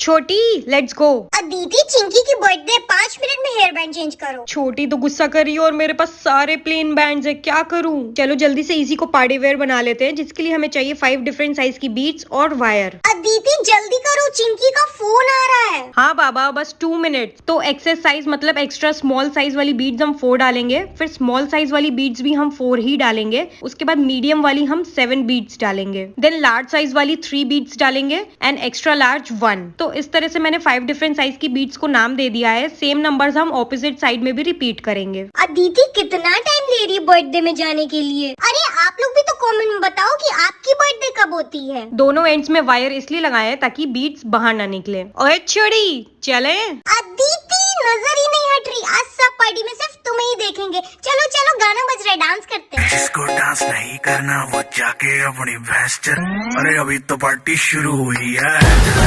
छोटी let's go दीदी चिंकी की बर्थडे पाँच मिनट में हेयर बैंड चेंज करो छोटी तो गुस्सा कर रही है और मेरे पास सारे प्लेन बैंड है क्या करूँ चलो जल्दी से इसी को पार्टी वेयर बना लेते हैं जिसके लिए हमें चाहिए फाइव डिफरेंट साइज की बीट्स और वायर दीदी जल्दी करो चिंकी का है हाँ बाबा बस टू मिनट तो एक्सेस साइज मतलब एक्स्ट्रा स्मॉल साइज वाली बीड्स हम फोर डालेंगे फिर स्मॉल साइज वाली बीड्स भी हम फोर ही डालेंगे उसके बाद मीडियम वाली हम सेवन बीड्स डालेंगे देन लार्ज साइज वाली थ्री बीड्स डालेंगे एंड एक्स्ट्रा लार्ज वन तो इस तरह से मैंने फाइव डिफरेंट साइज की बीड्स को नाम दे दिया है सेम नंबर्स हम ऑपोजिट साइड में भी रिपीट करेंगे अदिति कितना टाइम ले रही है बर्थडे में जाने के लिए अरे आप लोग भी तो कमेंट में बताओ कि आपकी खराब होती है दोनों एंड्स में वायर इसलिए लगाए ताकि बीट्स बाहर ना निकले और छोड़ी चले अदिति नजर ही नहीं हट रही आज सब पार्टी में सिर्फ तुम्हें ही देखेंगे चलो चलो गाना बज रहा है डांस करते हैं जिसको डांस नहीं करना वो जाके अपनी भैंस अरे अभी तो पार्टी शुरू हुई है